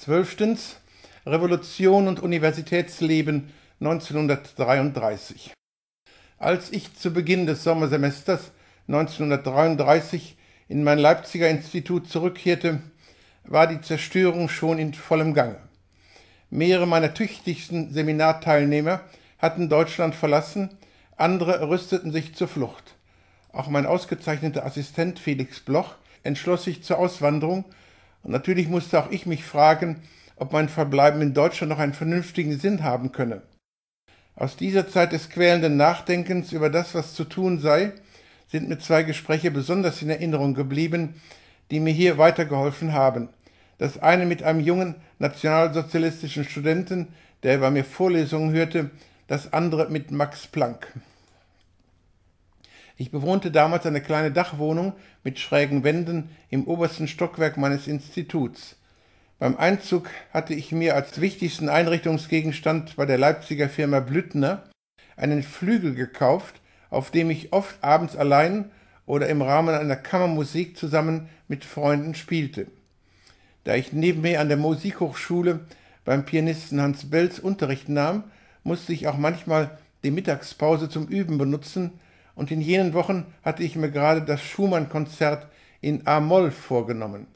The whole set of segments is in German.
Zwölftens Revolution und Universitätsleben 1933. Als ich zu Beginn des Sommersemesters 1933 in mein Leipziger Institut zurückkehrte, war die Zerstörung schon in vollem Gange. Mehrere meiner tüchtigsten Seminarteilnehmer hatten Deutschland verlassen, andere rüsteten sich zur Flucht. Auch mein ausgezeichneter Assistent Felix Bloch entschloss sich zur Auswanderung und natürlich musste auch ich mich fragen, ob mein Verbleiben in Deutschland noch einen vernünftigen Sinn haben könne. Aus dieser Zeit des quälenden Nachdenkens über das, was zu tun sei, sind mir zwei Gespräche besonders in Erinnerung geblieben, die mir hier weitergeholfen haben. Das eine mit einem jungen nationalsozialistischen Studenten, der bei mir Vorlesungen hörte, das andere mit Max Planck. Ich bewohnte damals eine kleine Dachwohnung mit schrägen Wänden im obersten Stockwerk meines Instituts. Beim Einzug hatte ich mir als wichtigsten Einrichtungsgegenstand bei der Leipziger Firma Blüttner einen Flügel gekauft, auf dem ich oft abends allein oder im Rahmen einer Kammermusik zusammen mit Freunden spielte. Da ich neben mir an der Musikhochschule beim Pianisten Hans Bells Unterricht nahm, musste ich auch manchmal die Mittagspause zum Üben benutzen, und in jenen Wochen hatte ich mir gerade das Schumann-Konzert in A-Moll vorgenommen.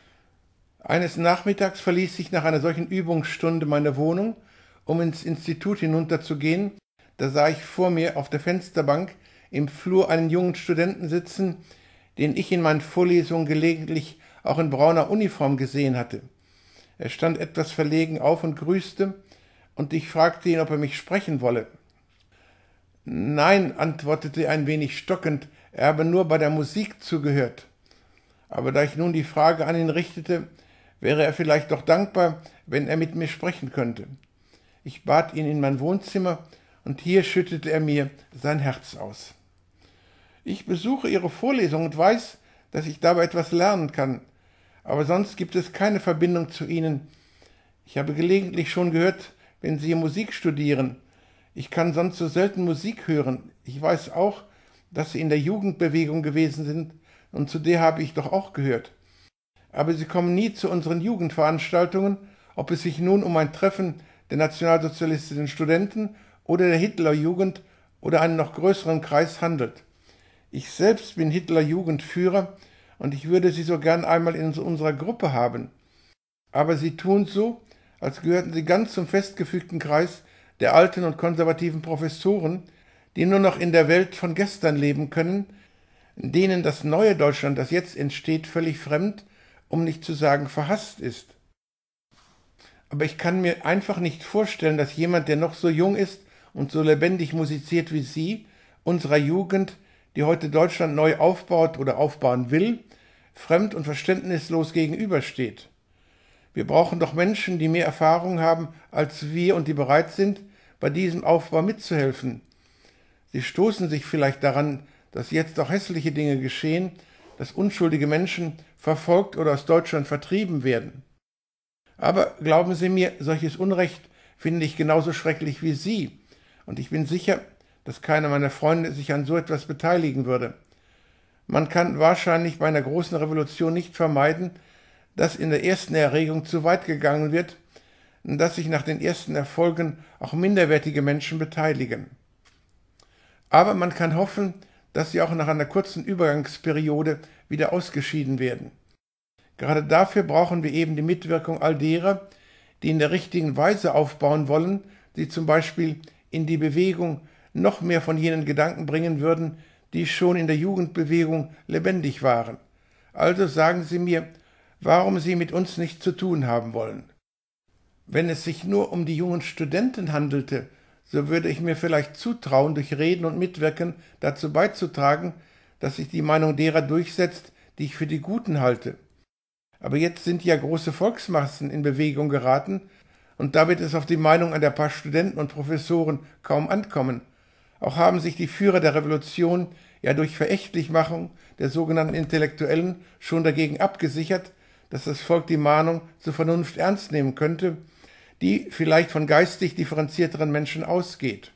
Eines Nachmittags verließ ich nach einer solchen Übungsstunde meine Wohnung, um ins Institut hinunterzugehen, da sah ich vor mir auf der Fensterbank im Flur einen jungen Studenten sitzen, den ich in meinen Vorlesungen gelegentlich auch in brauner Uniform gesehen hatte. Er stand etwas verlegen auf und grüßte, und ich fragte ihn, ob er mich sprechen wolle. Nein, antwortete er ein wenig stockend, er habe nur bei der Musik zugehört. Aber da ich nun die Frage an ihn richtete, wäre er vielleicht doch dankbar, wenn er mit mir sprechen könnte. Ich bat ihn in mein Wohnzimmer, und hier schüttete er mir sein Herz aus. Ich besuche Ihre Vorlesung und weiß, dass ich dabei etwas lernen kann, aber sonst gibt es keine Verbindung zu Ihnen. Ich habe gelegentlich schon gehört, wenn Sie Musik studieren, ich kann sonst so selten Musik hören. Ich weiß auch, dass Sie in der Jugendbewegung gewesen sind und zu der habe ich doch auch gehört. Aber Sie kommen nie zu unseren Jugendveranstaltungen, ob es sich nun um ein Treffen der nationalsozialistischen Studenten oder der Hitlerjugend oder einen noch größeren Kreis handelt. Ich selbst bin Hitlerjugendführer und ich würde Sie so gern einmal in unserer Gruppe haben. Aber Sie tun so, als gehörten Sie ganz zum festgefügten Kreis der alten und konservativen Professoren, die nur noch in der Welt von gestern leben können, denen das neue Deutschland, das jetzt entsteht, völlig fremd, um nicht zu sagen verhasst ist. Aber ich kann mir einfach nicht vorstellen, dass jemand, der noch so jung ist und so lebendig musiziert wie Sie, unserer Jugend, die heute Deutschland neu aufbaut oder aufbauen will, fremd und verständnislos gegenübersteht. Wir brauchen doch Menschen, die mehr Erfahrung haben als wir und die bereit sind, bei diesem Aufbau mitzuhelfen. Sie stoßen sich vielleicht daran, dass jetzt auch hässliche Dinge geschehen, dass unschuldige Menschen verfolgt oder aus Deutschland vertrieben werden. Aber glauben Sie mir, solches Unrecht finde ich genauso schrecklich wie Sie, und ich bin sicher, dass keiner meiner Freunde sich an so etwas beteiligen würde. Man kann wahrscheinlich bei einer großen Revolution nicht vermeiden, dass in der ersten Erregung zu weit gegangen wird, dass sich nach den ersten Erfolgen auch minderwertige Menschen beteiligen. Aber man kann hoffen, dass sie auch nach einer kurzen Übergangsperiode wieder ausgeschieden werden. Gerade dafür brauchen wir eben die Mitwirkung all derer, die in der richtigen Weise aufbauen wollen, die zum Beispiel in die Bewegung noch mehr von jenen Gedanken bringen würden, die schon in der Jugendbewegung lebendig waren. Also sagen Sie mir, warum sie mit uns nichts zu tun haben wollen. Wenn es sich nur um die jungen Studenten handelte, so würde ich mir vielleicht zutrauen, durch Reden und Mitwirken dazu beizutragen, dass sich die Meinung derer durchsetzt, die ich für die Guten halte. Aber jetzt sind ja große Volksmassen in Bewegung geraten, und da wird es auf die Meinung an der paar Studenten und Professoren kaum ankommen. Auch haben sich die Führer der Revolution ja durch Verächtlichmachung der sogenannten Intellektuellen schon dagegen abgesichert, dass das Volk die Mahnung zur Vernunft ernst nehmen könnte, die vielleicht von geistig differenzierteren Menschen ausgeht.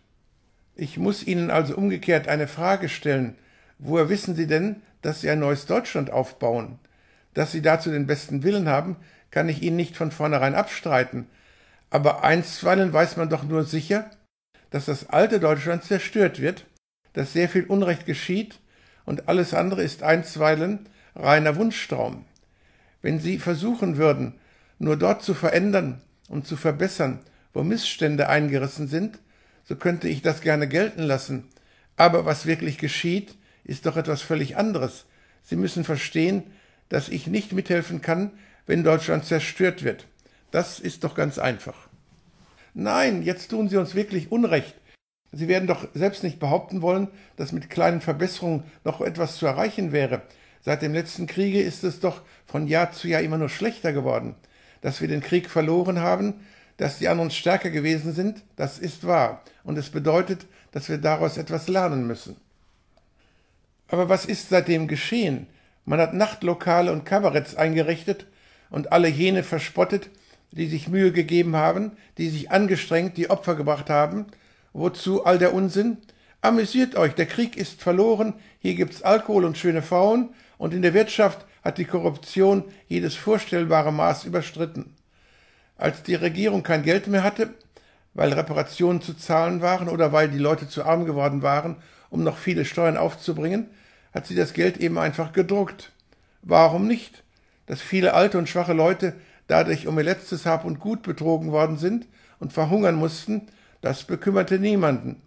Ich muss Ihnen also umgekehrt eine Frage stellen. Woher wissen Sie denn, dass Sie ein neues Deutschland aufbauen? Dass Sie dazu den besten Willen haben, kann ich Ihnen nicht von vornherein abstreiten. Aber einstweilen weiß man doch nur sicher, dass das alte Deutschland zerstört wird, dass sehr viel Unrecht geschieht und alles andere ist einstweilen reiner Wunschtraum. Wenn sie versuchen würden, nur dort zu verändern und zu verbessern, wo Missstände eingerissen sind, so könnte ich das gerne gelten lassen. Aber was wirklich geschieht, ist doch etwas völlig anderes. Sie müssen verstehen, dass ich nicht mithelfen kann, wenn Deutschland zerstört wird. Das ist doch ganz einfach. Nein, jetzt tun Sie uns wirklich Unrecht. Sie werden doch selbst nicht behaupten wollen, dass mit kleinen Verbesserungen noch etwas zu erreichen wäre. Seit dem letzten Kriege ist es doch von Jahr zu Jahr immer nur schlechter geworden. Dass wir den Krieg verloren haben, dass die anderen stärker gewesen sind, das ist wahr, und es bedeutet, dass wir daraus etwas lernen müssen. Aber was ist seitdem geschehen? Man hat Nachtlokale und Kabaretts eingerichtet und alle jene verspottet, die sich Mühe gegeben haben, die sich angestrengt, die Opfer gebracht haben. Wozu all der Unsinn? Amüsiert euch, der Krieg ist verloren, hier gibt's Alkohol und schöne Frauen, und in der Wirtschaft hat die Korruption jedes vorstellbare Maß überstritten. Als die Regierung kein Geld mehr hatte, weil Reparationen zu zahlen waren oder weil die Leute zu arm geworden waren, um noch viele Steuern aufzubringen, hat sie das Geld eben einfach gedruckt. Warum nicht? Dass viele alte und schwache Leute dadurch um ihr letztes Hab und Gut betrogen worden sind und verhungern mussten, das bekümmerte niemanden.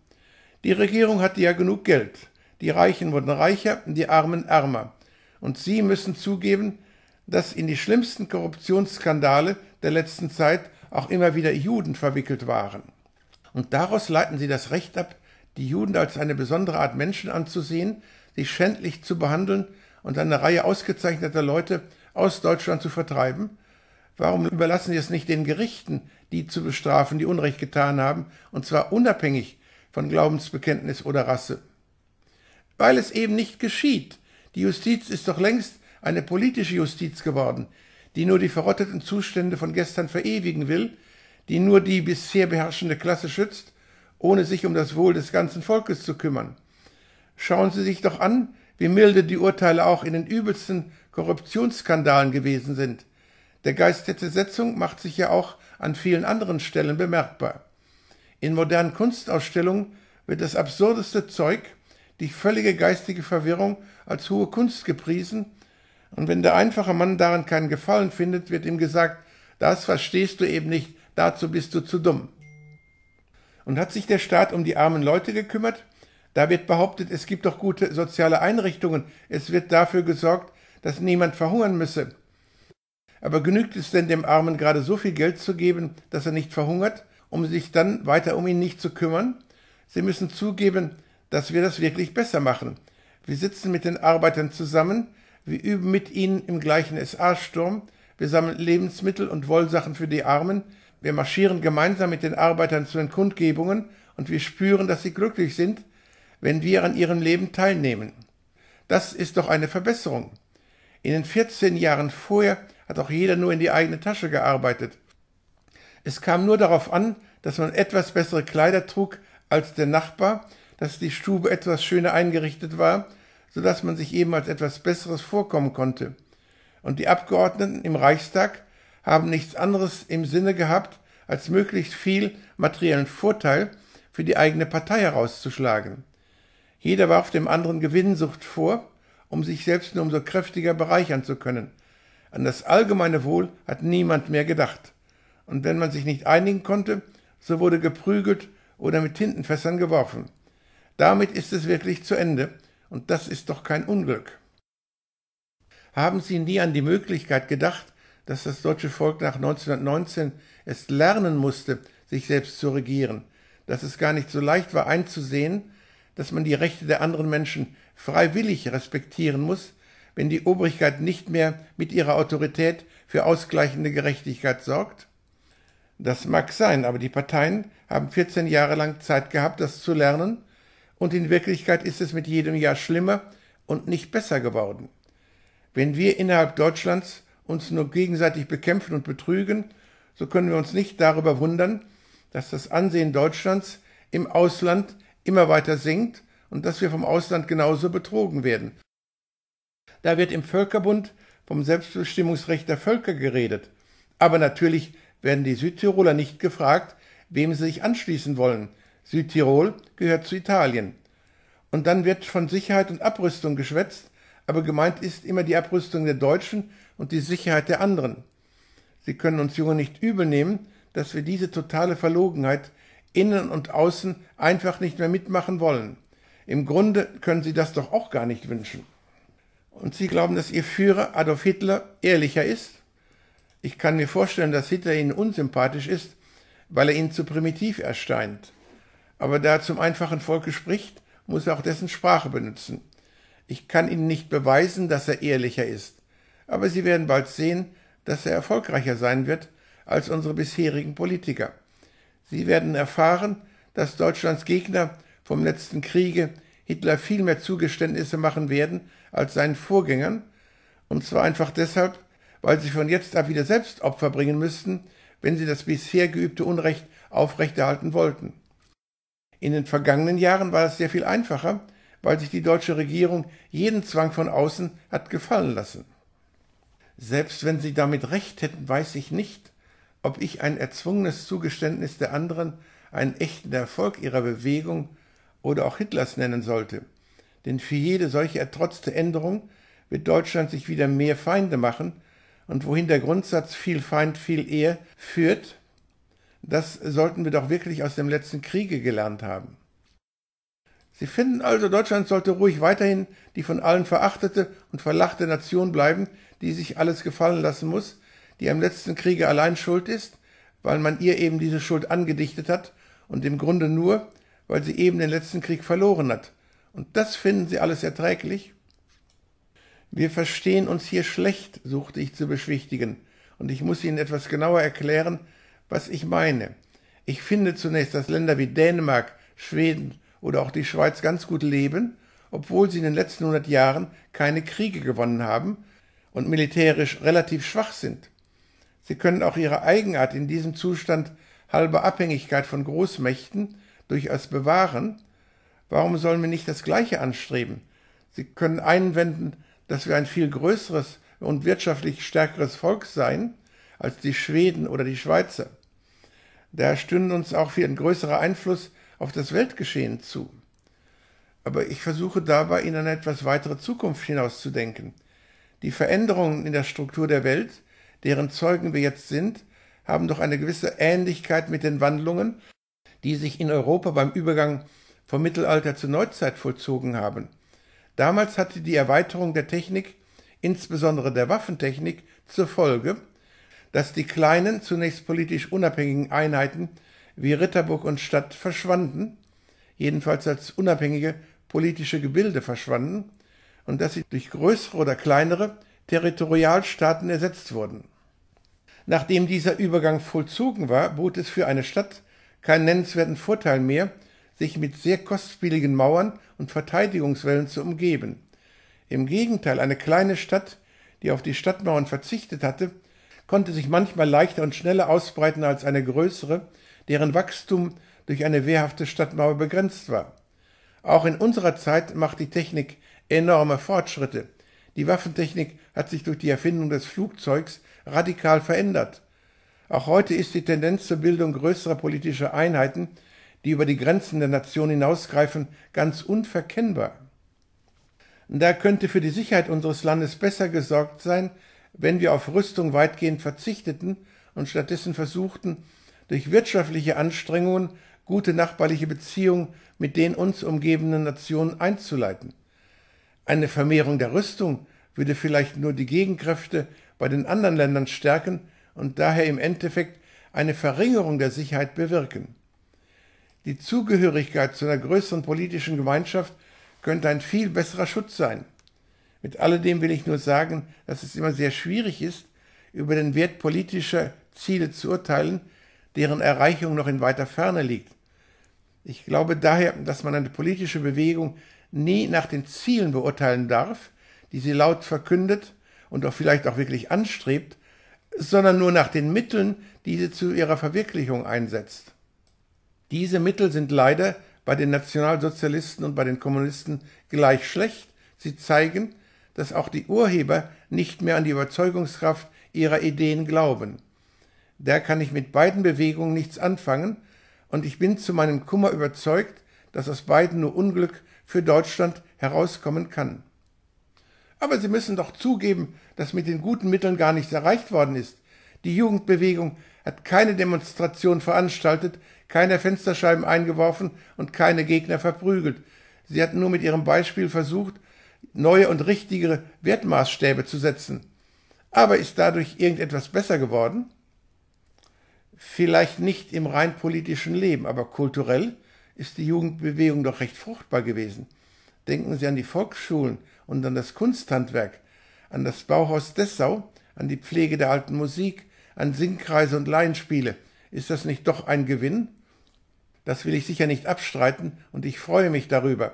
Die Regierung hatte ja genug Geld. Die Reichen wurden reicher, die Armen ärmer. Und Sie müssen zugeben, dass in die schlimmsten Korruptionsskandale der letzten Zeit auch immer wieder Juden verwickelt waren. Und daraus leiten Sie das Recht ab, die Juden als eine besondere Art Menschen anzusehen, sie schändlich zu behandeln und eine Reihe ausgezeichneter Leute aus Deutschland zu vertreiben? Warum überlassen Sie es nicht den Gerichten, die zu bestrafen, die Unrecht getan haben, und zwar unabhängig von Glaubensbekenntnis oder Rasse. Weil es eben nicht geschieht. Die Justiz ist doch längst eine politische Justiz geworden, die nur die verrotteten Zustände von gestern verewigen will, die nur die bisher beherrschende Klasse schützt, ohne sich um das Wohl des ganzen Volkes zu kümmern. Schauen Sie sich doch an, wie milde die Urteile auch in den übelsten Korruptionsskandalen gewesen sind. Der Geist der Zersetzung macht sich ja auch an vielen anderen Stellen bemerkbar. In modernen Kunstausstellungen wird das absurdeste Zeug, die völlige geistige Verwirrung, als hohe Kunst gepriesen, und wenn der einfache Mann daran keinen Gefallen findet, wird ihm gesagt, das verstehst du eben nicht, dazu bist du zu dumm. Und hat sich der Staat um die armen Leute gekümmert? Da wird behauptet, es gibt doch gute soziale Einrichtungen, es wird dafür gesorgt, dass niemand verhungern müsse. Aber genügt es denn dem Armen gerade so viel Geld zu geben, dass er nicht verhungert? um sich dann weiter um ihn nicht zu kümmern? Sie müssen zugeben, dass wir das wirklich besser machen. Wir sitzen mit den Arbeitern zusammen, wir üben mit ihnen im gleichen SA-Sturm, wir sammeln Lebensmittel und Wollsachen für die Armen, wir marschieren gemeinsam mit den Arbeitern zu den Kundgebungen und wir spüren, dass sie glücklich sind, wenn wir an ihrem Leben teilnehmen. Das ist doch eine Verbesserung. In den 14 Jahren vorher hat auch jeder nur in die eigene Tasche gearbeitet es kam nur darauf an, dass man etwas bessere Kleider trug als der Nachbar, dass die Stube etwas schöner eingerichtet war, so dass man sich eben als etwas Besseres vorkommen konnte. Und die Abgeordneten im Reichstag haben nichts anderes im Sinne gehabt, als möglichst viel materiellen Vorteil für die eigene Partei herauszuschlagen. Jeder warf dem anderen Gewinnsucht vor, um sich selbst nur umso kräftiger bereichern zu können. An das allgemeine Wohl hat niemand mehr gedacht und wenn man sich nicht einigen konnte, so wurde geprügelt oder mit Tintenfässern geworfen. Damit ist es wirklich zu Ende, und das ist doch kein Unglück. Haben Sie nie an die Möglichkeit gedacht, dass das deutsche Volk nach 1919 es lernen musste, sich selbst zu regieren, dass es gar nicht so leicht war einzusehen, dass man die Rechte der anderen Menschen freiwillig respektieren muss, wenn die Obrigkeit nicht mehr mit ihrer Autorität für ausgleichende Gerechtigkeit sorgt? Das mag sein, aber die Parteien haben 14 Jahre lang Zeit gehabt, das zu lernen, und in Wirklichkeit ist es mit jedem Jahr schlimmer und nicht besser geworden. Wenn wir innerhalb Deutschlands uns nur gegenseitig bekämpfen und betrügen, so können wir uns nicht darüber wundern, dass das Ansehen Deutschlands im Ausland immer weiter sinkt und dass wir vom Ausland genauso betrogen werden. Da wird im Völkerbund vom Selbstbestimmungsrecht der Völker geredet, aber natürlich werden die Südtiroler nicht gefragt, wem sie sich anschließen wollen. Südtirol gehört zu Italien. Und dann wird von Sicherheit und Abrüstung geschwätzt, aber gemeint ist immer die Abrüstung der Deutschen und die Sicherheit der anderen. Sie können uns Jungen nicht übel nehmen, dass wir diese totale Verlogenheit innen und außen einfach nicht mehr mitmachen wollen. Im Grunde können Sie das doch auch gar nicht wünschen. Und Sie glauben, dass Ihr Führer Adolf Hitler ehrlicher ist? Ich kann mir vorstellen, dass Hitler ihnen unsympathisch ist, weil er ihnen zu primitiv erscheint. Aber da er zum einfachen Volke spricht, muss er auch dessen Sprache benutzen. Ich kann ihnen nicht beweisen, dass er ehrlicher ist, aber sie werden bald sehen, dass er erfolgreicher sein wird als unsere bisherigen Politiker. Sie werden erfahren, dass Deutschlands Gegner vom letzten Kriege Hitler viel mehr Zugeständnisse machen werden als seinen Vorgängern, und zwar einfach deshalb, weil sie von jetzt ab wieder selbst Opfer bringen müssten, wenn sie das bisher geübte Unrecht aufrechterhalten wollten. In den vergangenen Jahren war es sehr viel einfacher, weil sich die deutsche Regierung jeden Zwang von außen hat gefallen lassen. Selbst wenn sie damit recht hätten, weiß ich nicht, ob ich ein erzwungenes Zugeständnis der anderen einen echten Erfolg ihrer Bewegung oder auch Hitlers nennen sollte. Denn für jede solche ertrotzte Änderung wird Deutschland sich wieder mehr Feinde machen, und wohin der Grundsatz viel Feind, viel Ehe führt, das sollten wir doch wirklich aus dem letzten Kriege gelernt haben. Sie finden also, Deutschland sollte ruhig weiterhin die von allen verachtete und verlachte Nation bleiben, die sich alles gefallen lassen muss, die am letzten Kriege allein schuld ist, weil man ihr eben diese Schuld angedichtet hat und im Grunde nur, weil sie eben den letzten Krieg verloren hat. Und das finden sie alles erträglich? Wir verstehen uns hier schlecht, suchte ich zu beschwichtigen, und ich muss Ihnen etwas genauer erklären, was ich meine. Ich finde zunächst, dass Länder wie Dänemark, Schweden oder auch die Schweiz ganz gut leben, obwohl sie in den letzten hundert Jahren keine Kriege gewonnen haben und militärisch relativ schwach sind. Sie können auch ihre Eigenart in diesem Zustand halber Abhängigkeit von Großmächten durchaus bewahren. Warum sollen wir nicht das Gleiche anstreben? Sie können einwenden, dass wir ein viel größeres und wirtschaftlich stärkeres Volk seien als die Schweden oder die Schweizer. Da stünden uns auch viel ein größerer Einfluss auf das Weltgeschehen zu. Aber ich versuche dabei, in eine etwas weitere Zukunft hinauszudenken. Die Veränderungen in der Struktur der Welt, deren Zeugen wir jetzt sind, haben doch eine gewisse Ähnlichkeit mit den Wandlungen, die sich in Europa beim Übergang vom Mittelalter zur Neuzeit vollzogen haben. Damals hatte die Erweiterung der Technik, insbesondere der Waffentechnik, zur Folge, dass die kleinen, zunächst politisch unabhängigen Einheiten wie Ritterburg und Stadt verschwanden, jedenfalls als unabhängige politische Gebilde verschwanden, und dass sie durch größere oder kleinere Territorialstaaten ersetzt wurden. Nachdem dieser Übergang vollzogen war, bot es für eine Stadt keinen nennenswerten Vorteil mehr, sich mit sehr kostspieligen Mauern und Verteidigungswellen zu umgeben. Im Gegenteil, eine kleine Stadt, die auf die Stadtmauern verzichtet hatte, konnte sich manchmal leichter und schneller ausbreiten als eine größere, deren Wachstum durch eine wehrhafte Stadtmauer begrenzt war. Auch in unserer Zeit macht die Technik enorme Fortschritte. Die Waffentechnik hat sich durch die Erfindung des Flugzeugs radikal verändert. Auch heute ist die Tendenz zur Bildung größerer politischer Einheiten die über die Grenzen der Nation hinausgreifen, ganz unverkennbar. Da könnte für die Sicherheit unseres Landes besser gesorgt sein, wenn wir auf Rüstung weitgehend verzichteten und stattdessen versuchten, durch wirtschaftliche Anstrengungen gute nachbarliche Beziehungen mit den uns umgebenden Nationen einzuleiten. Eine Vermehrung der Rüstung würde vielleicht nur die Gegenkräfte bei den anderen Ländern stärken und daher im Endeffekt eine Verringerung der Sicherheit bewirken. Die Zugehörigkeit zu einer größeren politischen Gemeinschaft könnte ein viel besserer Schutz sein. Mit alledem will ich nur sagen, dass es immer sehr schwierig ist, über den Wert politischer Ziele zu urteilen, deren Erreichung noch in weiter Ferne liegt. Ich glaube daher, dass man eine politische Bewegung nie nach den Zielen beurteilen darf, die sie laut verkündet und auch vielleicht auch wirklich anstrebt, sondern nur nach den Mitteln, die sie zu ihrer Verwirklichung einsetzt. Diese Mittel sind leider bei den Nationalsozialisten und bei den Kommunisten gleich schlecht. Sie zeigen, dass auch die Urheber nicht mehr an die Überzeugungskraft ihrer Ideen glauben. Da kann ich mit beiden Bewegungen nichts anfangen, und ich bin zu meinem Kummer überzeugt, dass aus beiden nur Unglück für Deutschland herauskommen kann. Aber Sie müssen doch zugeben, dass mit den guten Mitteln gar nichts erreicht worden ist. Die Jugendbewegung hat keine Demonstration veranstaltet, keine Fensterscheiben eingeworfen und keine Gegner verprügelt. Sie hatten nur mit ihrem Beispiel versucht, neue und richtigere Wertmaßstäbe zu setzen. Aber ist dadurch irgendetwas besser geworden? Vielleicht nicht im rein politischen Leben, aber kulturell ist die Jugendbewegung doch recht fruchtbar gewesen. Denken Sie an die Volksschulen und an das Kunsthandwerk, an das Bauhaus Dessau, an die Pflege der alten Musik, an Singkreise und Laienspiele. Ist das nicht doch ein Gewinn? Das will ich sicher nicht abstreiten und ich freue mich darüber.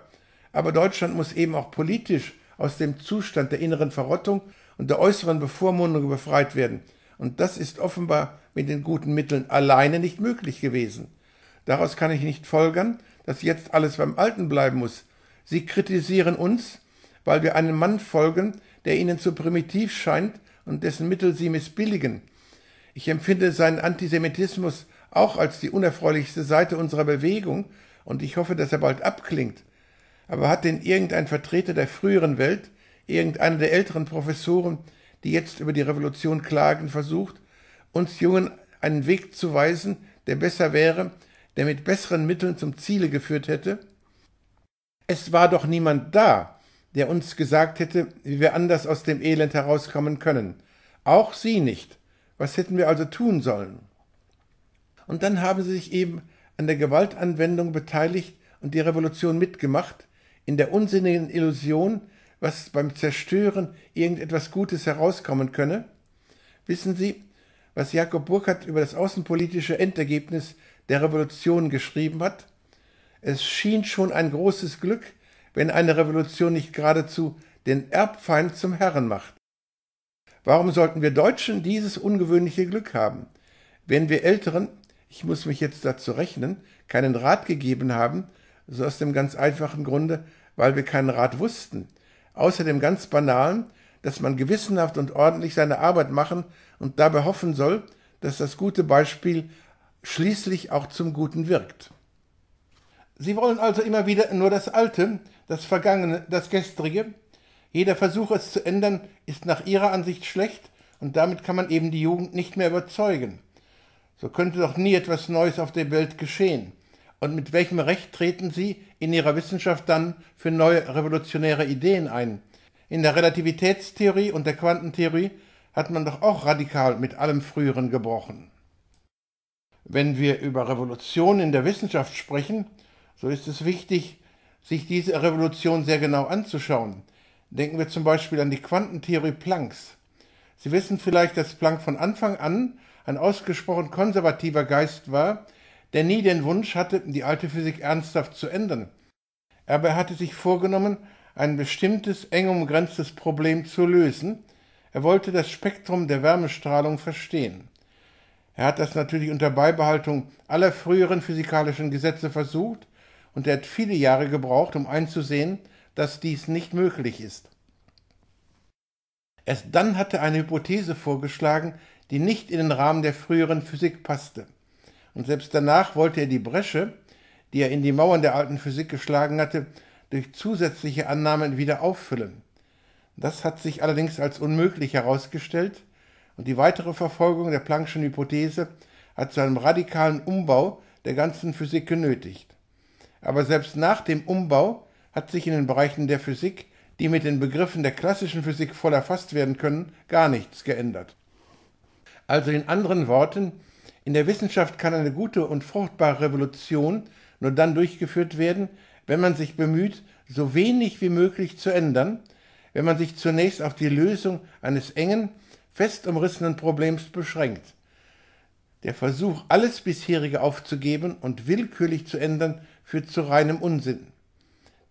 Aber Deutschland muss eben auch politisch aus dem Zustand der inneren Verrottung und der äußeren Bevormundung befreit werden. Und das ist offenbar mit den guten Mitteln alleine nicht möglich gewesen. Daraus kann ich nicht folgern, dass jetzt alles beim Alten bleiben muss. Sie kritisieren uns, weil wir einem Mann folgen, der ihnen zu primitiv scheint und dessen Mittel sie missbilligen. Ich empfinde seinen Antisemitismus auch als die unerfreulichste Seite unserer Bewegung, und ich hoffe, dass er bald abklingt. Aber hat denn irgendein Vertreter der früheren Welt, irgendeiner der älteren Professoren, die jetzt über die Revolution klagen versucht, uns Jungen einen Weg zu weisen, der besser wäre, der mit besseren Mitteln zum Ziele geführt hätte? Es war doch niemand da, der uns gesagt hätte, wie wir anders aus dem Elend herauskommen können. Auch Sie nicht. Was hätten wir also tun sollen? Und dann haben sie sich eben an der Gewaltanwendung beteiligt und die Revolution mitgemacht, in der unsinnigen Illusion, was beim Zerstören irgendetwas Gutes herauskommen könne. Wissen Sie, was Jakob Burckhardt über das außenpolitische Endergebnis der Revolution geschrieben hat? Es schien schon ein großes Glück, wenn eine Revolution nicht geradezu den Erbfeind zum Herren macht. Warum sollten wir Deutschen dieses ungewöhnliche Glück haben, wenn wir Älteren ich muss mich jetzt dazu rechnen, keinen Rat gegeben haben, so aus dem ganz einfachen Grunde, weil wir keinen Rat wussten. Außer dem ganz banalen, dass man gewissenhaft und ordentlich seine Arbeit machen und dabei hoffen soll, dass das gute Beispiel schließlich auch zum Guten wirkt. Sie wollen also immer wieder nur das Alte, das Vergangene, das Gestrige. Jeder Versuch, es zu ändern, ist nach Ihrer Ansicht schlecht, und damit kann man eben die Jugend nicht mehr überzeugen. So könnte doch nie etwas Neues auf der Welt geschehen. Und mit welchem Recht treten Sie in Ihrer Wissenschaft dann für neue revolutionäre Ideen ein? In der Relativitätstheorie und der Quantentheorie hat man doch auch radikal mit allem Früheren gebrochen. Wenn wir über Revolution in der Wissenschaft sprechen, so ist es wichtig, sich diese Revolution sehr genau anzuschauen. Denken wir zum Beispiel an die Quantentheorie Plancks. Sie wissen vielleicht, dass Planck von Anfang an ein ausgesprochen konservativer Geist war, der nie den Wunsch hatte, die alte Physik ernsthaft zu ändern. Aber er hatte sich vorgenommen, ein bestimmtes, eng umgrenztes Problem zu lösen. Er wollte das Spektrum der Wärmestrahlung verstehen. Er hat das natürlich unter Beibehaltung aller früheren physikalischen Gesetze versucht und er hat viele Jahre gebraucht, um einzusehen, dass dies nicht möglich ist. Erst dann hat er eine Hypothese vorgeschlagen, die nicht in den Rahmen der früheren Physik passte. Und selbst danach wollte er die Bresche, die er in die Mauern der alten Physik geschlagen hatte, durch zusätzliche Annahmen wieder auffüllen. Das hat sich allerdings als unmöglich herausgestellt und die weitere Verfolgung der Planck'schen Hypothese hat zu einem radikalen Umbau der ganzen Physik genötigt. Aber selbst nach dem Umbau hat sich in den Bereichen der Physik, die mit den Begriffen der klassischen Physik voll erfasst werden können, gar nichts geändert. Also in anderen Worten, in der Wissenschaft kann eine gute und fruchtbare Revolution nur dann durchgeführt werden, wenn man sich bemüht, so wenig wie möglich zu ändern, wenn man sich zunächst auf die Lösung eines engen, fest umrissenen Problems beschränkt. Der Versuch, alles bisherige aufzugeben und willkürlich zu ändern, führt zu reinem Unsinn.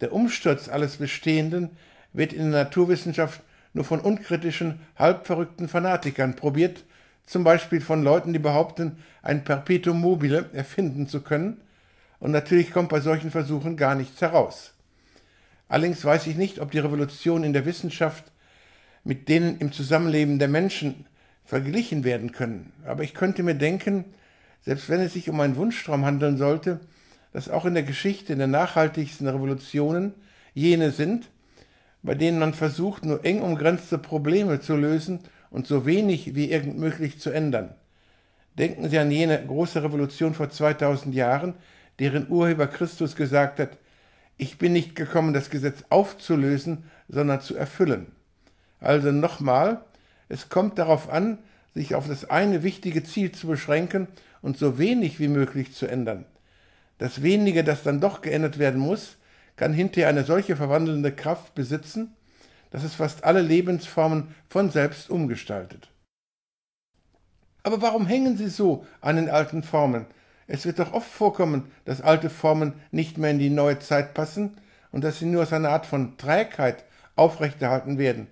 Der Umsturz alles Bestehenden wird in der Naturwissenschaft nur von unkritischen, halbverrückten Fanatikern probiert zum Beispiel von Leuten, die behaupten, ein Perpetuum mobile erfinden zu können. Und natürlich kommt bei solchen Versuchen gar nichts heraus. Allerdings weiß ich nicht, ob die Revolution in der Wissenschaft mit denen im Zusammenleben der Menschen verglichen werden können. Aber ich könnte mir denken, selbst wenn es sich um einen Wunschtraum handeln sollte, dass auch in der Geschichte der nachhaltigsten Revolutionen jene sind, bei denen man versucht, nur eng umgrenzte Probleme zu lösen und so wenig wie irgend möglich zu ändern. Denken Sie an jene große Revolution vor 2000 Jahren, deren Urheber Christus gesagt hat, ich bin nicht gekommen, das Gesetz aufzulösen, sondern zu erfüllen. Also nochmal, es kommt darauf an, sich auf das eine wichtige Ziel zu beschränken und so wenig wie möglich zu ändern. Das wenige, das dann doch geändert werden muss, kann hinterher eine solche verwandelnde Kraft besitzen, dass es fast alle Lebensformen von selbst umgestaltet. Aber warum hängen sie so an den alten Formen? Es wird doch oft vorkommen, dass alte Formen nicht mehr in die neue Zeit passen und dass sie nur aus einer Art von Trägheit aufrechterhalten werden.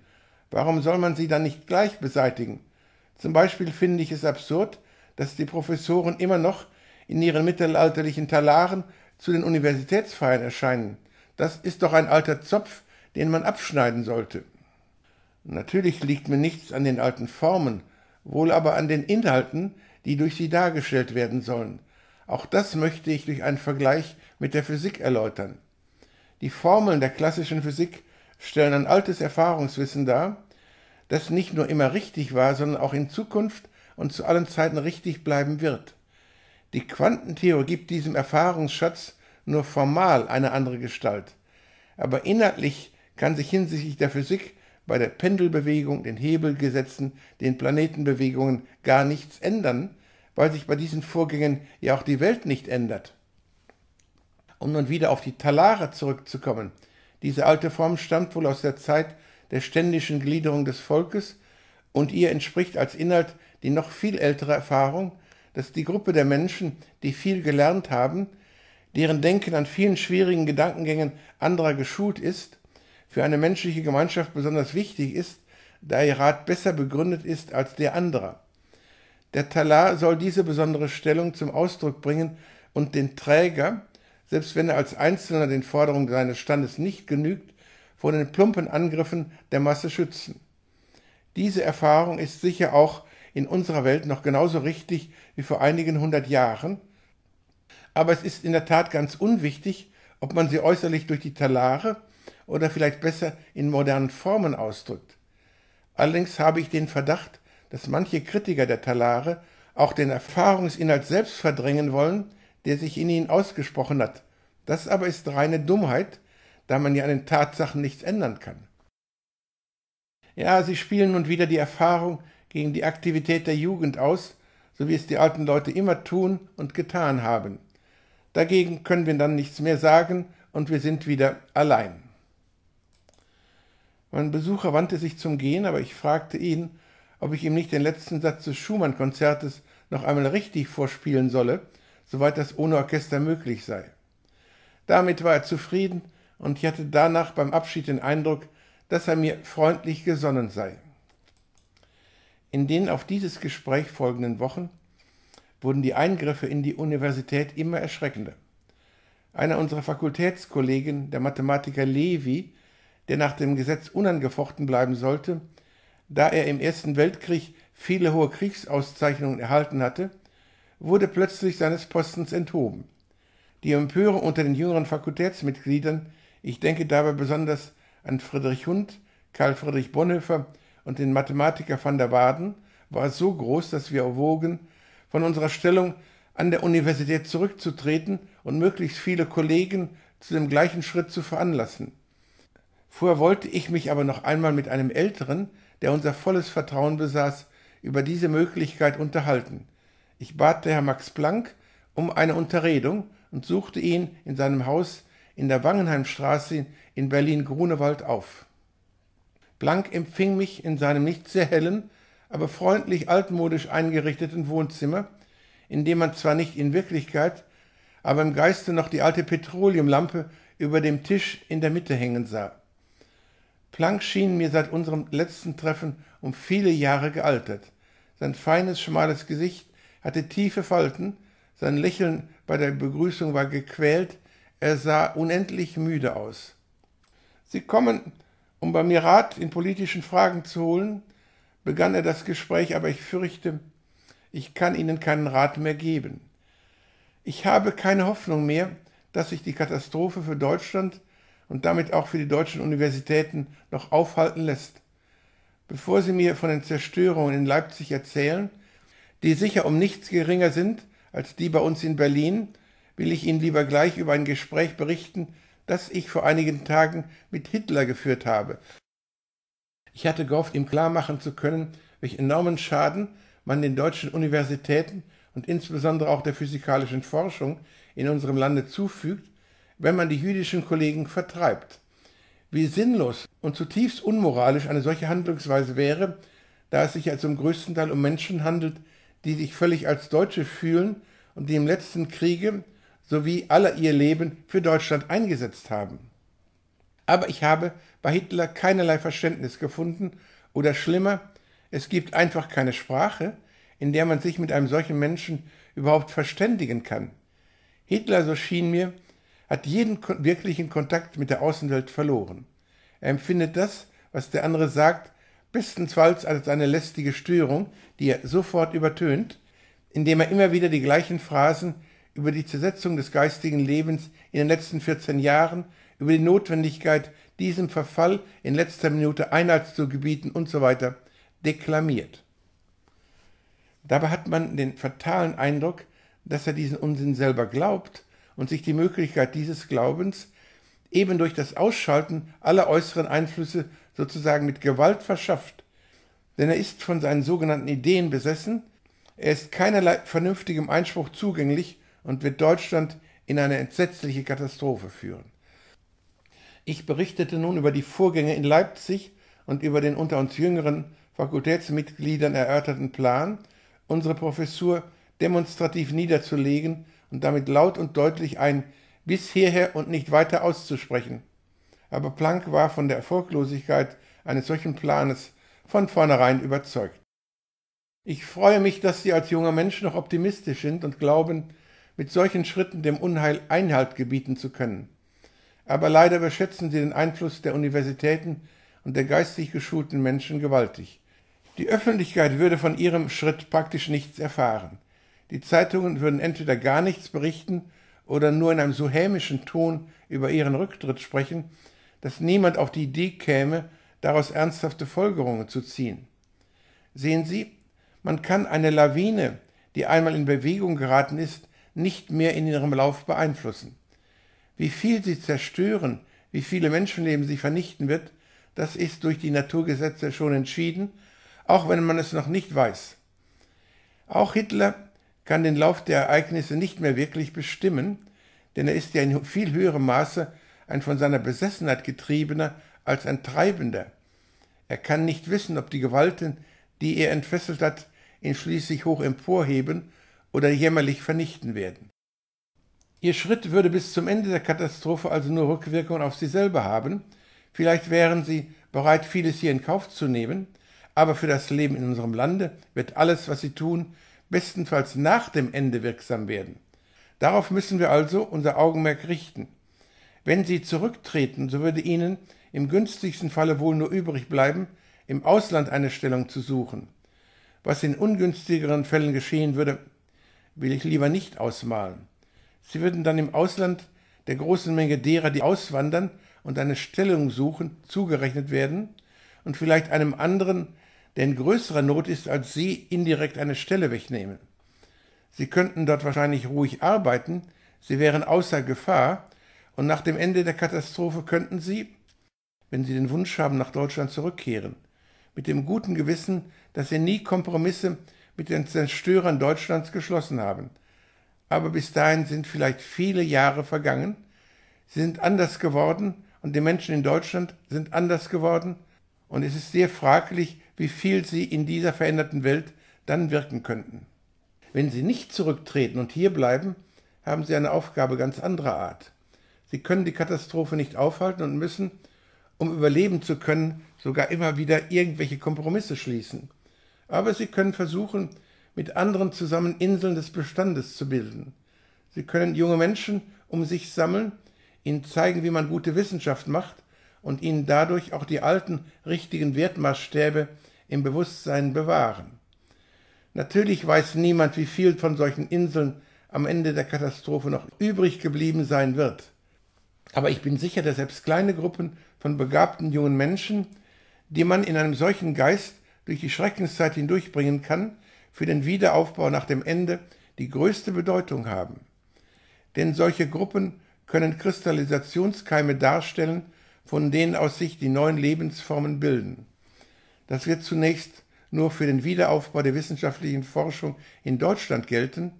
Warum soll man sie dann nicht gleich beseitigen? Zum Beispiel finde ich es absurd, dass die Professoren immer noch in ihren mittelalterlichen Talaren zu den Universitätsfeiern erscheinen. Das ist doch ein alter Zopf, den man abschneiden sollte. Natürlich liegt mir nichts an den alten Formen, wohl aber an den Inhalten, die durch sie dargestellt werden sollen. Auch das möchte ich durch einen Vergleich mit der Physik erläutern. Die Formeln der klassischen Physik stellen ein altes Erfahrungswissen dar, das nicht nur immer richtig war, sondern auch in Zukunft und zu allen Zeiten richtig bleiben wird. Die Quantentheorie gibt diesem Erfahrungsschatz nur formal eine andere Gestalt, aber inhaltlich kann sich hinsichtlich der Physik bei der Pendelbewegung, den Hebelgesetzen, den Planetenbewegungen gar nichts ändern, weil sich bei diesen Vorgängen ja auch die Welt nicht ändert. Um nun wieder auf die Talare zurückzukommen, diese alte Form stammt wohl aus der Zeit der ständischen Gliederung des Volkes und ihr entspricht als Inhalt die noch viel ältere Erfahrung, dass die Gruppe der Menschen, die viel gelernt haben, deren Denken an vielen schwierigen Gedankengängen anderer geschult ist, für eine menschliche Gemeinschaft besonders wichtig ist, da ihr Rat besser begründet ist als der anderer. Der Talar soll diese besondere Stellung zum Ausdruck bringen und den Träger, selbst wenn er als Einzelner den Forderungen seines Standes nicht genügt, vor den plumpen Angriffen der Masse schützen. Diese Erfahrung ist sicher auch in unserer Welt noch genauso richtig wie vor einigen hundert Jahren, aber es ist in der Tat ganz unwichtig, ob man sie äußerlich durch die Talare oder vielleicht besser in modernen Formen ausdrückt. Allerdings habe ich den Verdacht, dass manche Kritiker der Talare auch den Erfahrungsinhalt selbst verdrängen wollen, der sich in ihnen ausgesprochen hat. Das aber ist reine Dummheit, da man ja an den Tatsachen nichts ändern kann. Ja, sie spielen nun wieder die Erfahrung gegen die Aktivität der Jugend aus, so wie es die alten Leute immer tun und getan haben. Dagegen können wir dann nichts mehr sagen und wir sind wieder allein. Mein Besucher wandte sich zum Gehen, aber ich fragte ihn, ob ich ihm nicht den letzten Satz des Schumann-Konzertes noch einmal richtig vorspielen solle, soweit das ohne Orchester möglich sei. Damit war er zufrieden und ich hatte danach beim Abschied den Eindruck, dass er mir freundlich gesonnen sei. In den auf dieses Gespräch folgenden Wochen wurden die Eingriffe in die Universität immer erschreckender. Einer unserer Fakultätskollegen, der Mathematiker Levi, der nach dem Gesetz unangefochten bleiben sollte, da er im Ersten Weltkrieg viele hohe Kriegsauszeichnungen erhalten hatte, wurde plötzlich seines Postens enthoben. Die Empörung unter den jüngeren Fakultätsmitgliedern, ich denke dabei besonders an Friedrich Hund, Karl Friedrich Bonhoeffer und den Mathematiker van der Waden, war so groß, dass wir erwogen, von unserer Stellung an der Universität zurückzutreten und möglichst viele Kollegen zu dem gleichen Schritt zu veranlassen. Vorher wollte ich mich aber noch einmal mit einem Älteren, der unser volles Vertrauen besaß, über diese Möglichkeit unterhalten. Ich bat der Herr Max Planck um eine Unterredung und suchte ihn in seinem Haus in der Wangenheimstraße in Berlin-Grunewald auf. Planck empfing mich in seinem nicht sehr hellen, aber freundlich altmodisch eingerichteten Wohnzimmer, in dem man zwar nicht in Wirklichkeit, aber im Geiste noch die alte Petroleumlampe über dem Tisch in der Mitte hängen sah. Planck schien mir seit unserem letzten Treffen um viele Jahre gealtert. Sein feines, schmales Gesicht hatte tiefe Falten, sein Lächeln bei der Begrüßung war gequält, er sah unendlich müde aus. Sie kommen, um bei mir Rat in politischen Fragen zu holen, begann er das Gespräch, aber ich fürchte, ich kann Ihnen keinen Rat mehr geben. Ich habe keine Hoffnung mehr, dass sich die Katastrophe für Deutschland und damit auch für die deutschen Universitäten noch aufhalten lässt. Bevor Sie mir von den Zerstörungen in Leipzig erzählen, die sicher um nichts geringer sind als die bei uns in Berlin, will ich Ihnen lieber gleich über ein Gespräch berichten, das ich vor einigen Tagen mit Hitler geführt habe. Ich hatte gehofft, ihm klarmachen zu können, welch enormen Schaden man den deutschen Universitäten und insbesondere auch der physikalischen Forschung in unserem Lande zufügt, wenn man die jüdischen Kollegen vertreibt. Wie sinnlos und zutiefst unmoralisch eine solche Handlungsweise wäre, da es sich ja zum größten Teil um Menschen handelt, die sich völlig als Deutsche fühlen und die im letzten Kriege sowie aller ihr Leben für Deutschland eingesetzt haben. Aber ich habe bei Hitler keinerlei Verständnis gefunden oder schlimmer, es gibt einfach keine Sprache, in der man sich mit einem solchen Menschen überhaupt verständigen kann. Hitler, so schien mir, hat jeden wirklichen Kontakt mit der Außenwelt verloren. Er empfindet das, was der andere sagt, bestenfalls als eine lästige Störung, die er sofort übertönt, indem er immer wieder die gleichen Phrasen über die Zersetzung des geistigen Lebens in den letzten 14 Jahren, über die Notwendigkeit, diesem Verfall in letzter Minute Einhalt zu gebieten und so weiter, deklamiert. Dabei hat man den fatalen Eindruck, dass er diesen Unsinn selber glaubt und sich die Möglichkeit dieses Glaubens eben durch das Ausschalten aller äußeren Einflüsse sozusagen mit Gewalt verschafft. Denn er ist von seinen sogenannten Ideen besessen, er ist keinerlei vernünftigem Einspruch zugänglich und wird Deutschland in eine entsetzliche Katastrophe führen. Ich berichtete nun über die Vorgänge in Leipzig und über den unter uns jüngeren Fakultätsmitgliedern erörterten Plan, unsere Professur demonstrativ niederzulegen und damit laut und deutlich ein bis hierher und nicht weiter auszusprechen. Aber Planck war von der Erfolglosigkeit eines solchen Planes von vornherein überzeugt. Ich freue mich, dass Sie als junger Mensch noch optimistisch sind und glauben, mit solchen Schritten dem Unheil Einhalt gebieten zu können. Aber leider überschätzen Sie den Einfluss der Universitäten und der geistig geschulten Menschen gewaltig. Die Öffentlichkeit würde von Ihrem Schritt praktisch nichts erfahren. Die Zeitungen würden entweder gar nichts berichten oder nur in einem so hämischen Ton über ihren Rücktritt sprechen, dass niemand auf die Idee käme, daraus ernsthafte Folgerungen zu ziehen. Sehen Sie, man kann eine Lawine, die einmal in Bewegung geraten ist, nicht mehr in ihrem Lauf beeinflussen. Wie viel sie zerstören, wie viele Menschenleben sie vernichten wird, das ist durch die Naturgesetze schon entschieden, auch wenn man es noch nicht weiß. Auch Hitler kann den Lauf der Ereignisse nicht mehr wirklich bestimmen, denn er ist ja in viel höherem Maße ein von seiner Besessenheit getriebener als ein Treibender. Er kann nicht wissen, ob die Gewalten, die er entfesselt hat, ihn schließlich hoch emporheben oder jämmerlich vernichten werden. Ihr Schritt würde bis zum Ende der Katastrophe also nur Rückwirkungen auf sie selber haben, vielleicht wären sie bereit, vieles hier in Kauf zu nehmen, aber für das Leben in unserem Lande wird alles, was sie tun, bestenfalls nach dem Ende wirksam werden. Darauf müssen wir also unser Augenmerk richten. Wenn sie zurücktreten, so würde ihnen im günstigsten Falle wohl nur übrig bleiben, im Ausland eine Stellung zu suchen. Was in ungünstigeren Fällen geschehen würde, will ich lieber nicht ausmalen. Sie würden dann im Ausland der großen Menge derer, die auswandern und eine Stellung suchen, zugerechnet werden und vielleicht einem anderen der in größerer Not ist, als Sie indirekt eine Stelle wegnehmen. Sie könnten dort wahrscheinlich ruhig arbeiten, Sie wären außer Gefahr, und nach dem Ende der Katastrophe könnten Sie, wenn Sie den Wunsch haben, nach Deutschland zurückkehren, mit dem guten Gewissen, dass Sie nie Kompromisse mit den Zerstörern Deutschlands geschlossen haben. Aber bis dahin sind vielleicht viele Jahre vergangen, Sie sind anders geworden und die Menschen in Deutschland sind anders geworden, und es ist sehr fraglich, wie viel sie in dieser veränderten Welt dann wirken könnten. Wenn sie nicht zurücktreten und hier bleiben, haben sie eine Aufgabe ganz anderer Art. Sie können die Katastrophe nicht aufhalten und müssen, um überleben zu können, sogar immer wieder irgendwelche Kompromisse schließen. Aber sie können versuchen, mit anderen zusammen Inseln des Bestandes zu bilden. Sie können junge Menschen um sich sammeln, ihnen zeigen, wie man gute Wissenschaft macht und ihnen dadurch auch die alten richtigen Wertmaßstäbe im Bewusstsein bewahren. Natürlich weiß niemand, wie viel von solchen Inseln am Ende der Katastrophe noch übrig geblieben sein wird. Aber ich bin sicher, dass selbst kleine Gruppen von begabten jungen Menschen, die man in einem solchen Geist durch die Schreckenszeit hindurchbringen kann, für den Wiederaufbau nach dem Ende die größte Bedeutung haben. Denn solche Gruppen können Kristallisationskeime darstellen, von denen aus sich die neuen Lebensformen bilden. Das wird zunächst nur für den Wiederaufbau der wissenschaftlichen Forschung in Deutschland gelten,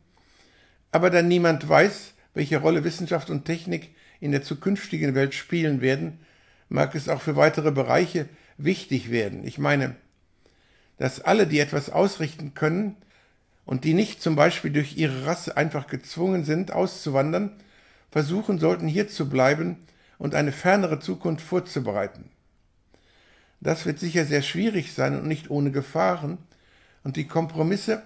aber da niemand weiß, welche Rolle Wissenschaft und Technik in der zukünftigen Welt spielen werden, mag es auch für weitere Bereiche wichtig werden. Ich meine, dass alle, die etwas ausrichten können und die nicht zum Beispiel durch ihre Rasse einfach gezwungen sind, auszuwandern, versuchen sollten, hier zu bleiben und eine fernere Zukunft vorzubereiten. Das wird sicher sehr schwierig sein und nicht ohne Gefahren. Und die Kompromisse,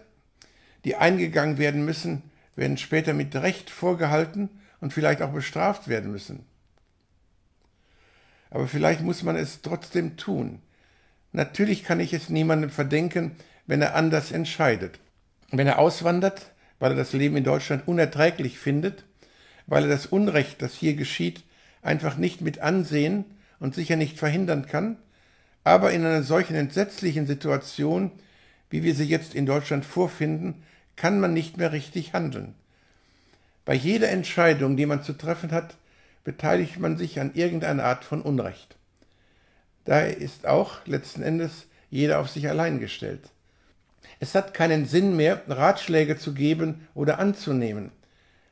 die eingegangen werden müssen, werden später mit Recht vorgehalten und vielleicht auch bestraft werden müssen. Aber vielleicht muss man es trotzdem tun. Natürlich kann ich es niemandem verdenken, wenn er anders entscheidet. Wenn er auswandert, weil er das Leben in Deutschland unerträglich findet, weil er das Unrecht, das hier geschieht, einfach nicht mit ansehen und sicher nicht verhindern kann, aber in einer solchen entsetzlichen Situation, wie wir sie jetzt in Deutschland vorfinden, kann man nicht mehr richtig handeln. Bei jeder Entscheidung, die man zu treffen hat, beteiligt man sich an irgendeiner Art von Unrecht. Daher ist auch letzten Endes jeder auf sich allein gestellt. Es hat keinen Sinn mehr, Ratschläge zu geben oder anzunehmen.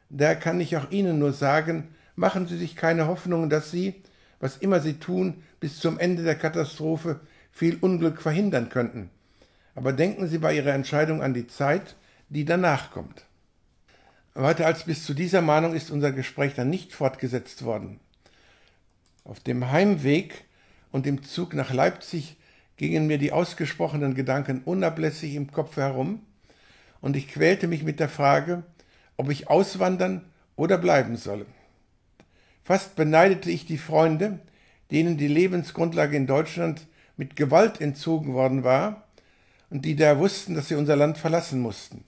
Daher kann ich auch Ihnen nur sagen, machen Sie sich keine Hoffnung, dass Sie, was immer sie tun, bis zum Ende der Katastrophe viel Unglück verhindern könnten. Aber denken Sie bei Ihrer Entscheidung an die Zeit, die danach kommt. Weiter als bis zu dieser Mahnung ist unser Gespräch dann nicht fortgesetzt worden. Auf dem Heimweg und dem Zug nach Leipzig gingen mir die ausgesprochenen Gedanken unablässig im Kopf herum, und ich quälte mich mit der Frage, ob ich auswandern oder bleiben solle. Fast beneidete ich die Freunde, denen die Lebensgrundlage in Deutschland mit Gewalt entzogen worden war und die da wussten, dass sie unser Land verlassen mussten.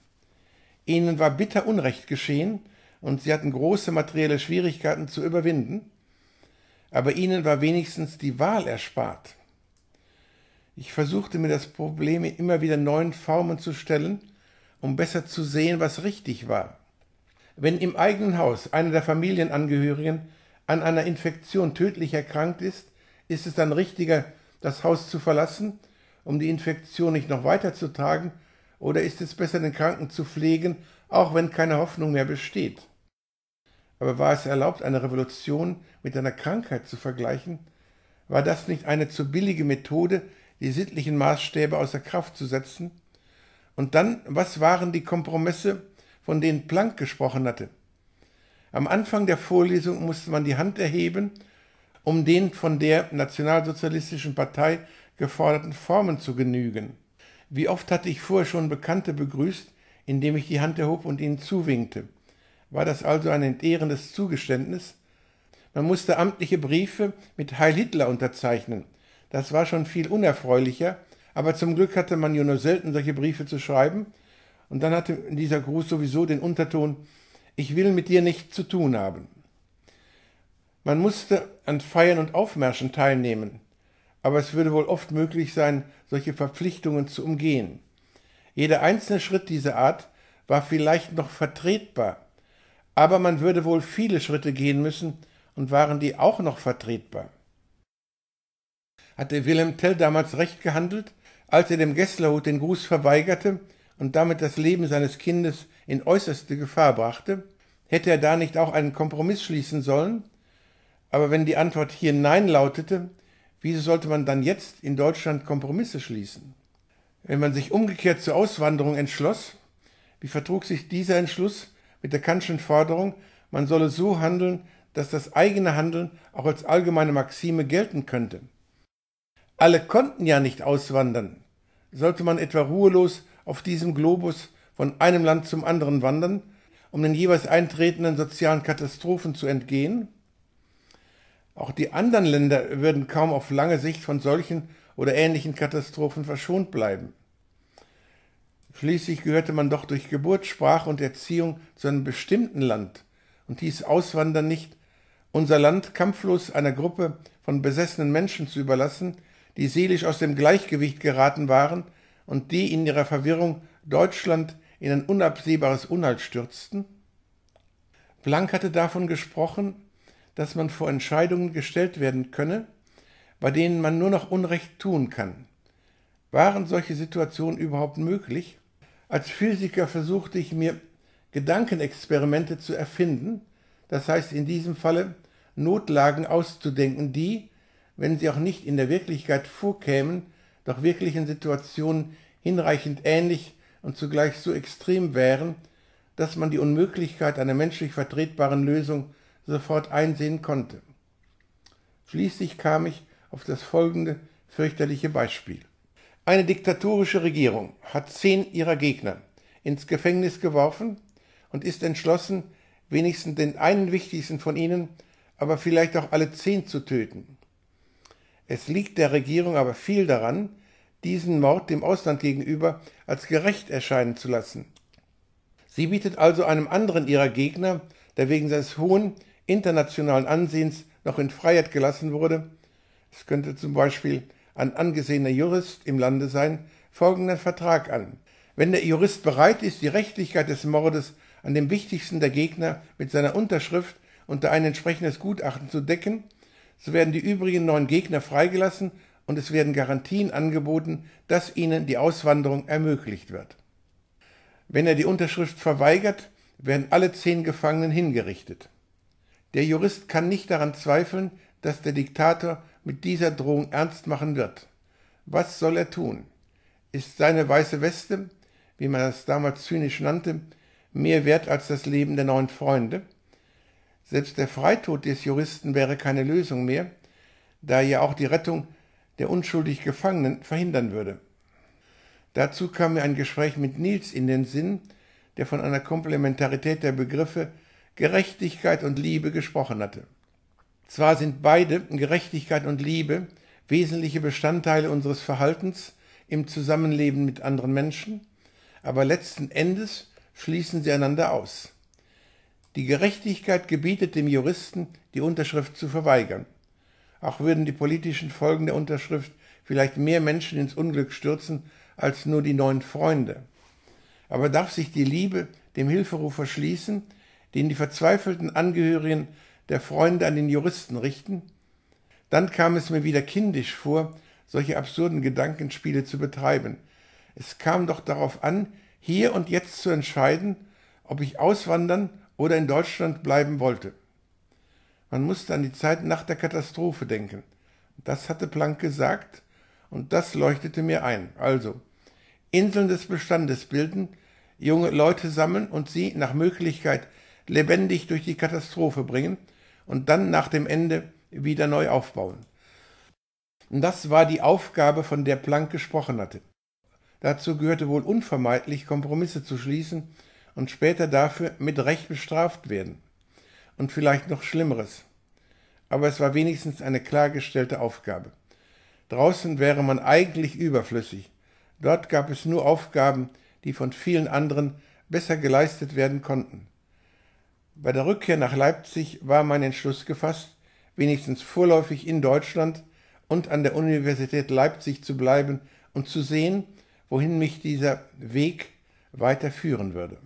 Ihnen war bitter Unrecht geschehen und sie hatten große materielle Schwierigkeiten zu überwinden, aber ihnen war wenigstens die Wahl erspart. Ich versuchte mir das Problem in immer wieder neuen Formen zu stellen, um besser zu sehen, was richtig war. Wenn im eigenen Haus einer der Familienangehörigen an einer Infektion tödlich erkrankt ist, ist es dann richtiger, das Haus zu verlassen, um die Infektion nicht noch weiterzutragen, oder ist es besser, den Kranken zu pflegen, auch wenn keine Hoffnung mehr besteht? Aber war es erlaubt, eine Revolution mit einer Krankheit zu vergleichen? War das nicht eine zu billige Methode, die sittlichen Maßstäbe außer Kraft zu setzen? Und dann, was waren die Kompromisse, von denen Planck gesprochen hatte? Am Anfang der Vorlesung musste man die Hand erheben, um den von der Nationalsozialistischen Partei geforderten Formen zu genügen. Wie oft hatte ich vorher schon Bekannte begrüßt, indem ich die Hand erhob und ihnen zuwinkte. War das also ein entehrendes Zugeständnis? Man musste amtliche Briefe mit Heil Hitler unterzeichnen. Das war schon viel unerfreulicher, aber zum Glück hatte man ja nur selten solche Briefe zu schreiben, und dann hatte dieser Gruß sowieso den Unterton, ich will mit dir nichts zu tun haben. Man musste an Feiern und Aufmärschen teilnehmen, aber es würde wohl oft möglich sein, solche Verpflichtungen zu umgehen. Jeder einzelne Schritt dieser Art war vielleicht noch vertretbar, aber man würde wohl viele Schritte gehen müssen und waren die auch noch vertretbar. Hatte Wilhelm Tell damals recht gehandelt, als er dem Gesslerhut den Gruß verweigerte und damit das Leben seines Kindes in äußerste Gefahr brachte, hätte er da nicht auch einen Kompromiss schließen sollen? Aber wenn die Antwort hier Nein lautete, wieso sollte man dann jetzt in Deutschland Kompromisse schließen? Wenn man sich umgekehrt zur Auswanderung entschloss, wie vertrug sich dieser Entschluss mit der Kantschen Forderung, man solle so handeln, dass das eigene Handeln auch als allgemeine Maxime gelten könnte? Alle konnten ja nicht auswandern. Sollte man etwa ruhelos auf diesem Globus von einem Land zum anderen wandern, um den jeweils eintretenden sozialen Katastrophen zu entgehen? Auch die anderen Länder würden kaum auf lange Sicht von solchen oder ähnlichen Katastrophen verschont bleiben. Schließlich gehörte man doch durch Geburt, Sprache und Erziehung zu einem bestimmten Land und hieß Auswandern nicht, unser Land kampflos einer Gruppe von besessenen Menschen zu überlassen, die seelisch aus dem Gleichgewicht geraten waren und die in ihrer Verwirrung Deutschland in ein unabsehbares Unheil stürzten? Blank hatte davon gesprochen, dass man vor Entscheidungen gestellt werden könne, bei denen man nur noch Unrecht tun kann. Waren solche Situationen überhaupt möglich? Als Physiker versuchte ich mir Gedankenexperimente zu erfinden, das heißt in diesem Falle Notlagen auszudenken, die, wenn sie auch nicht in der Wirklichkeit vorkämen, doch wirklichen Situationen hinreichend ähnlich und zugleich so extrem wären, dass man die Unmöglichkeit einer menschlich vertretbaren Lösung sofort einsehen konnte. Schließlich kam ich auf das folgende fürchterliche Beispiel. Eine diktatorische Regierung hat zehn ihrer Gegner ins Gefängnis geworfen und ist entschlossen, wenigstens den einen wichtigsten von ihnen, aber vielleicht auch alle zehn zu töten. Es liegt der Regierung aber viel daran, diesen Mord dem Ausland gegenüber als gerecht erscheinen zu lassen. Sie bietet also einem anderen ihrer Gegner, der wegen seines hohen internationalen Ansehens noch in Freiheit gelassen wurde, es könnte zum Beispiel ein angesehener Jurist im Lande sein, folgenden Vertrag an. Wenn der Jurist bereit ist, die Rechtlichkeit des Mordes an dem wichtigsten der Gegner mit seiner Unterschrift unter ein entsprechendes Gutachten zu decken, so werden die übrigen neun Gegner freigelassen und es werden Garantien angeboten, dass ihnen die Auswanderung ermöglicht wird. Wenn er die Unterschrift verweigert, werden alle zehn Gefangenen hingerichtet. Der Jurist kann nicht daran zweifeln, dass der Diktator mit dieser Drohung ernst machen wird. Was soll er tun? Ist seine weiße Weste, wie man das damals zynisch nannte, mehr wert als das Leben der neuen Freunde? Selbst der Freitod des Juristen wäre keine Lösung mehr, da ja auch die Rettung der unschuldig Gefangenen verhindern würde. Dazu kam mir ein Gespräch mit Nils in den Sinn, der von einer Komplementarität der Begriffe Gerechtigkeit und Liebe gesprochen hatte. Zwar sind beide, Gerechtigkeit und Liebe, wesentliche Bestandteile unseres Verhaltens im Zusammenleben mit anderen Menschen, aber letzten Endes schließen sie einander aus. Die Gerechtigkeit gebietet dem Juristen, die Unterschrift zu verweigern. Auch würden die politischen Folgen der Unterschrift vielleicht mehr Menschen ins Unglück stürzen als nur die neuen Freunde. Aber darf sich die Liebe dem Hilferuf verschließen, den die verzweifelten Angehörigen der Freunde an den Juristen richten? Dann kam es mir wieder kindisch vor, solche absurden Gedankenspiele zu betreiben. Es kam doch darauf an, hier und jetzt zu entscheiden, ob ich auswandern oder in Deutschland bleiben wollte. Man musste an die Zeit nach der Katastrophe denken. Das hatte Planck gesagt und das leuchtete mir ein. Also, Inseln des Bestandes bilden, junge Leute sammeln und sie nach Möglichkeit lebendig durch die Katastrophe bringen und dann nach dem Ende wieder neu aufbauen. Und das war die Aufgabe, von der Planck gesprochen hatte. Dazu gehörte wohl unvermeidlich, Kompromisse zu schließen und später dafür mit Recht bestraft werden und vielleicht noch Schlimmeres. Aber es war wenigstens eine klargestellte Aufgabe. Draußen wäre man eigentlich überflüssig. Dort gab es nur Aufgaben, die von vielen anderen besser geleistet werden konnten. Bei der Rückkehr nach Leipzig war mein Entschluss gefasst, wenigstens vorläufig in Deutschland und an der Universität Leipzig zu bleiben und zu sehen, wohin mich dieser Weg weiterführen würde.